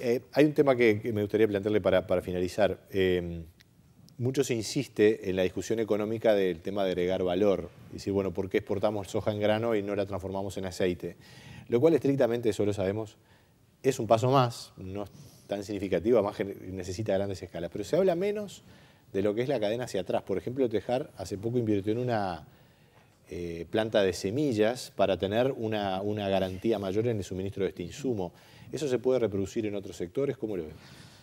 Eh, hay un tema que, me gustaría plantearle para, finalizar. Muchos eh, mucho se insiste en la discusión económica del tema de agregar valor. Y Decir, bueno, ¿por qué exportamos soja en grano y no la transformamos en aceite? Lo cual estrictamente, eso lo sabemos, es un paso más, no es tan significativo, además necesita grandes escalas. Pero se habla menos de lo que es la cadena hacia atrás. Por ejemplo, Tejar hace poco invirtió en una eh, planta de semillas para tener una, garantía mayor en el suministro de este insumo. ¿Eso se puede reproducir en otros sectores? ¿Cómo lo ven?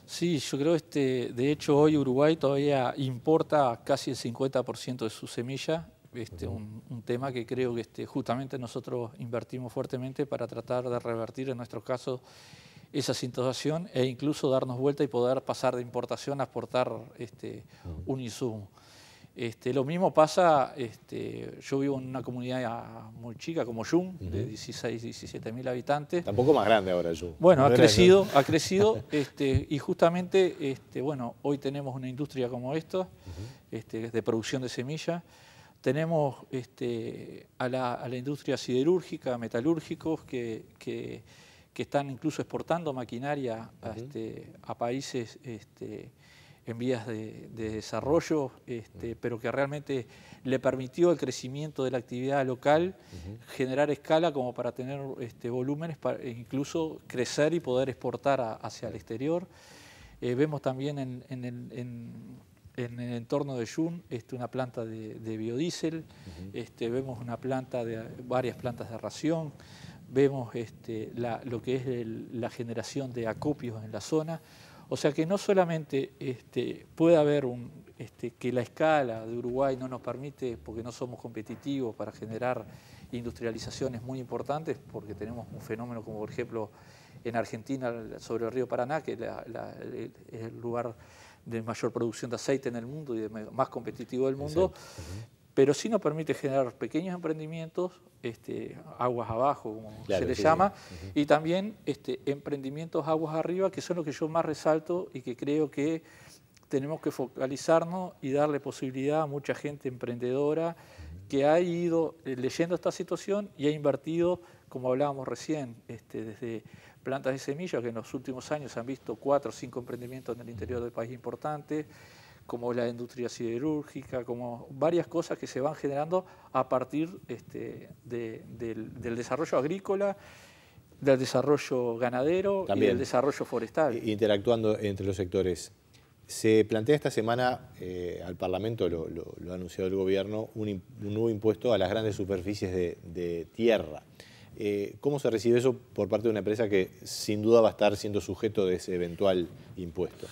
Sí, yo creo este, de hecho hoy Uruguay todavía importa casi el 50% de su semilla, este, un, tema que creo que este, justamente nosotros invertimos fuertemente para tratar de revertir en nuestro caso esa situación e incluso darnos vuelta y poder pasar de importación a exportar este, un insumo. Este, lo mismo pasa, este, yo vivo en una comunidad muy chica como YUM, de 16, 17 mil habitantes. Tampoco más grande ahora YUM. Bueno, ha, crecido, ha crecido, este, y justamente, bueno, hoy tenemos una industria como esta, de producción de semillas, tenemos a, la, industria siderúrgica, metalúrgicos, que, están incluso exportando maquinaria a países en vías de, desarrollo, este, pero que realmente le permitió el crecimiento de la actividad local, generar escala como para tener este, volúmenes, para e incluso crecer y poder exportar hacia el exterior. Eh, vemos también en, el entorno de Jun este, una planta de, biodiesel, vemos una planta de varias plantas de ración, vemos lo que es la generación de acopios en la zona. O sea que no solamente este, puede haber un, este, que la escala de Uruguay no nos permite, porque no somos competitivos para generar industrializaciones muy importantes, porque tenemos un fenómeno como por ejemplo en Argentina sobre el río Paraná, que es el, lugar de mayor producción de aceite en el mundo y más competitivo del mundo, pero sí nos permite generar pequeños emprendimientos, este, aguas abajo, como se le llama, y también este, emprendimientos aguas arriba, que son los que yo más resalto y que creo que tenemos que focalizarnos y darle posibilidad a mucha gente emprendedora que ha ido eh, leyendo esta situación y ha invertido, como hablábamos recién, este, desde plantas de semillas, que en los últimos años han visto cuatro o cinco emprendimientos en el interior del país importantes, como la industria siderúrgica, como varias cosas que se van generando a partir este, del, desarrollo agrícola, del desarrollo ganadero También. y del desarrollo forestal. Interactuando entre los sectores. Se plantea esta semana eh, al Parlamento, lo, ha anunciado el Gobierno, un, nuevo impuesto a las grandes superficies de, tierra. Eh, ¿Cómo se recibe eso por parte de una empresa que sin duda va a estar siendo sujeto de ese eventual impuesto?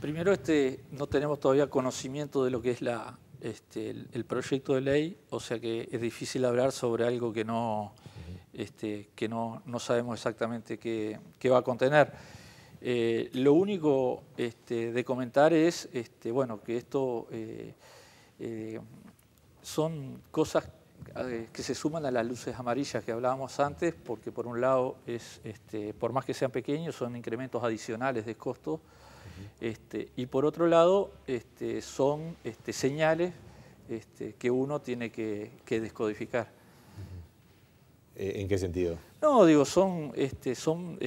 Primero, este, no tenemos todavía conocimiento de lo que es este, el, proyecto de ley, o sea que es difícil hablar sobre algo que no, este, que no, sabemos exactamente qué, va a contener. Eh, lo único de comentar es que esto eh, eh, son cosas que se suman a las luces amarillas que hablábamos antes, porque por un lado, es, por más que sean pequeños, son incrementos adicionales de costo, este, y por otro lado, este, son este, señales que uno tiene que, descodificar. Eh, ¿En qué sentido? No, digo, son, son,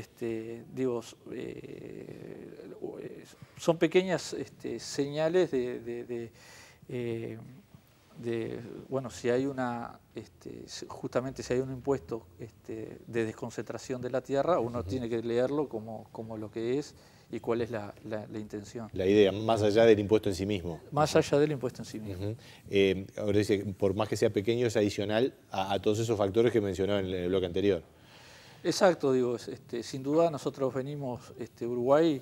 digo, eh, eh, son pequeñas señales de, de, bueno, si hay una, este, justamente si hay un impuesto este, de desconcentración de la tierra, uno tiene que leerlo como, como lo que es y cuál es la, intención. La idea, más allá del impuesto en sí mismo. Más allá del impuesto en sí mismo. Eh, ahora dice, por más que sea pequeño, es adicional a, todos esos factores que mencionaba en el bloque anterior. Exacto, digo, este, sin duda nosotros venimos, este, Uruguay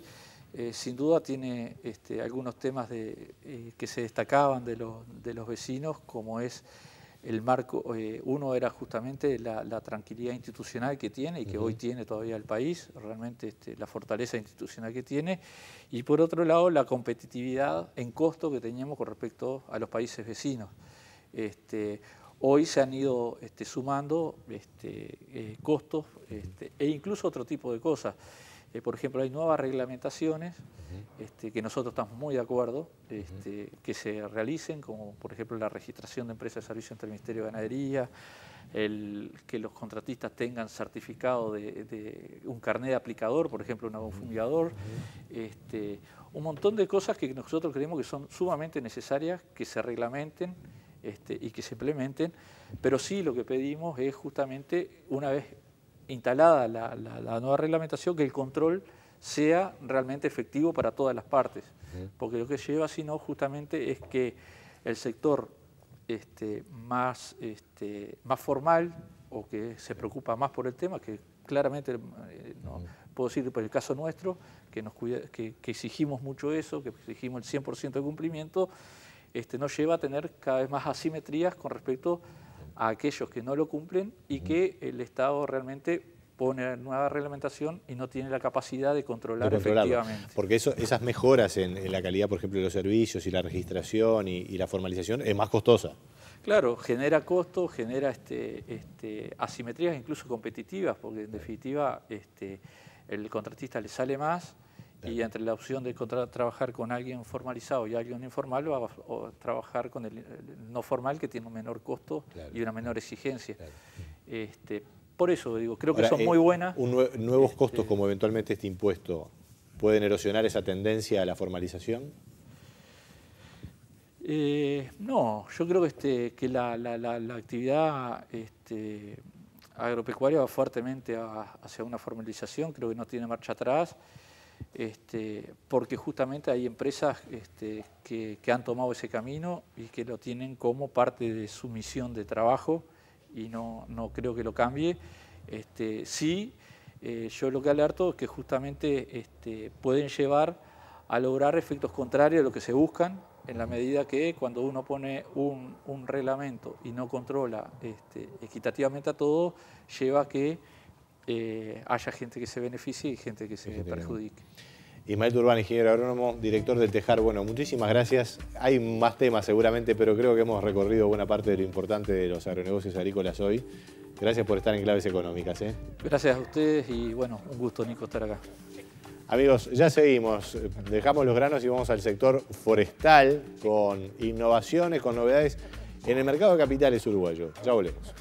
eh, sin duda tiene este, algunos temas eh, que se destacaban de, los vecinos, como es el marco, eh, uno era justamente la, tranquilidad institucional que tiene y que hoy tiene todavía el país, realmente este, la fortaleza institucional que tiene, y por otro lado la competitividad en costo que teníamos con respecto a los países vecinos. Este, hoy se han ido sumando costos e incluso otro tipo de cosas. Eh, por ejemplo, hay nuevas reglamentaciones este, que nosotros estamos muy de acuerdo este, que se realicen, como por ejemplo la registración de empresas de servicio entre el Ministerio de Ganadería, que los contratistas tengan certificado de, un carnet de aplicador, por ejemplo, un fumigador, este, un montón de cosas que nosotros creemos que son sumamente necesarias, que se reglamenten y que se implementen, pero sí lo que pedimos es justamente una vez instalada la, nueva reglamentación, que el control sea realmente efectivo para todas las partes. Porque lo que lleva, si no, justamente es que el sector este, más, este, más formal o que se preocupa más por el tema, que claramente, eh, no, puedo decir por el caso nuestro, que, nos exigimos mucho eso, que exigimos el 100% de cumplimiento, este, nos lleva a tener cada vez más asimetrías con respecto a a aquellos que no lo cumplen y que el Estado realmente pone nueva reglamentación y no tiene la capacidad de controlar efectivamente. Porque eso, esas mejoras en, la calidad, por ejemplo, de los servicios y la registración y, la formalización es más costosa. Claro, genera costo, genera este, este, asimetrías incluso competitivas, porque en definitiva este, el contratista le sale más y entre la opción de trabajar con alguien formalizado y alguien informal, va a trabajar con el, no formal que tiene un menor costo y una menor exigencia. Este, por eso digo, creo que son eh, muy buenas. nuevos este, costos como eventualmente este impuesto pueden erosionar esa tendencia a la formalización. Eh, no, yo creo que, este, que la, actividad este, agropecuaria va fuertemente hacia una formalización, creo que no tiene marcha atrás este, porque justamente hay empresas este, que, han tomado ese camino y que lo tienen como parte de su misión de trabajo y no, no creo que lo cambie. Este, sí, eh, yo lo que alerto es que justamente este, pueden llevar a lograr efectos contrarios a lo que se buscan, en la medida que cuando uno pone un, un reglamento y no controla este, equitativamente a todos, lleva a que eh, haya gente que se beneficie y gente que se este, perjudique. Ismael Turbán, ingeniero agrónomo, director de Tejar. Bueno, muchísimas gracias. Hay más temas seguramente, pero creo que hemos recorrido buena parte de lo importante de los agronegocios agrícolas hoy. Gracias por estar en Claves Económicas. ¿eh? Gracias a ustedes y bueno, un gusto, Nico, estar acá. Amigos, ya seguimos. Dejamos los granos y vamos al sector forestal con innovaciones, con novedades en el mercado de capitales uruguayo. Ya volvemos.